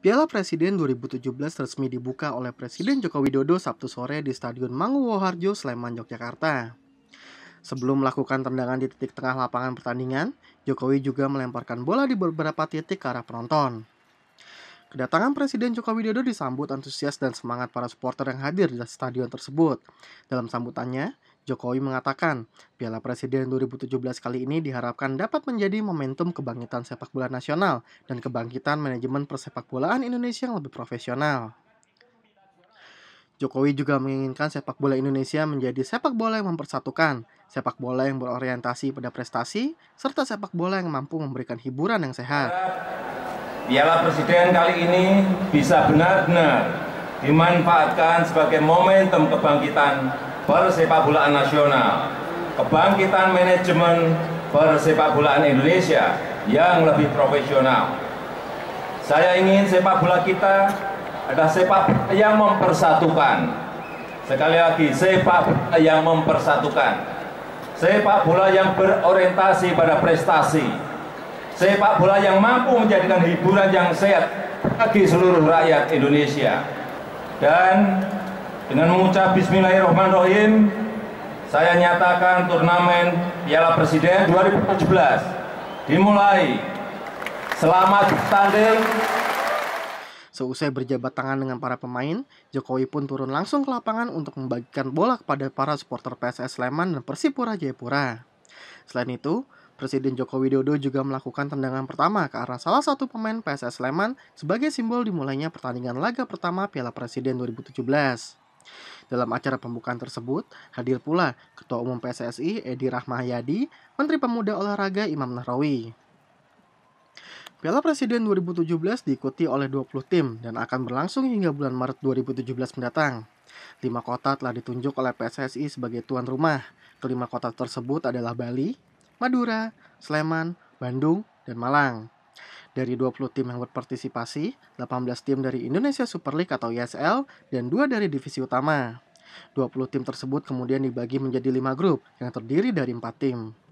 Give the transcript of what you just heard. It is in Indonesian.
Piala Presiden 2017 resmi dibuka oleh Presiden Joko Widodo Sabtu sore di Stadion Manguwoharjo, Sleman, Yogyakarta. Sebelum melakukan tendangan di titik tengah lapangan pertandingan, Jokowi juga melemparkan bola di beberapa titik ke arah penonton. Kedatangan Presiden Joko Widodo disambut antusias dan semangat para supporter yang hadir di stadion tersebut. Dalam sambutannya, Jokowi mengatakan, Piala Presiden 2017 kali ini diharapkan dapat menjadi momentum kebangkitan sepak bola nasional dan kebangkitan manajemen persepak bolaan Indonesia yang lebih profesional. Jokowi juga menginginkan sepak bola Indonesia menjadi sepak bola yang mempersatukan, sepak bola yang berorientasi pada prestasi, serta sepak bola yang mampu memberikan hiburan yang sehat. Piala Presiden kali ini bisa benar-benar dimanfaatkan sebagai momentum kebangkitan persepakbolaan nasional, kebangkitan manajemen persepakbolaan Indonesia yang lebih profesional. Saya ingin sepak bola kita ada sepak yang mempersatukan. Sekali lagi, sepak yang mempersatukan. Sepak bola yang berorientasi pada prestasi. Sepak bola yang mampu menjadikan hiburan yang sehat bagi seluruh rakyat Indonesia. Dan dengan mengucap Bismillahirrahmanirrahim, saya nyatakan turnamen Piala Presiden 2017 dimulai. Selamat bertanding. Seusai berjabat tangan dengan para pemain, Jokowi pun turun langsung ke lapangan untuk membagikan bola kepada para supporter PSS Sleman dan Persipura Jayapura. Selain itu, Presiden Joko Widodo juga melakukan tendangan pertama ke arah salah satu pemain PSS Sleman sebagai simbol dimulainya pertandingan laga pertama Piala Presiden 2017. Dalam acara pembukaan tersebut, hadir pula Ketua Umum PSSI Edi Rahmayadi, Menteri Pemuda Olahraga Imam Nahrawi. Piala Presiden 2017 diikuti oleh 20 tim dan akan berlangsung hingga bulan Maret 2017 mendatang. Lima kota telah ditunjuk oleh PSSI sebagai tuan rumah. Kelima kota tersebut adalah Bali, Madura, Sleman, Bandung, dan Malang. Dari 20 tim yang berpartisipasi, 18 tim dari Indonesia Super League atau ISL dan 2 dari divisi utama. 20 tim tersebut kemudian dibagi menjadi 5 grup yang terdiri dari 4 tim.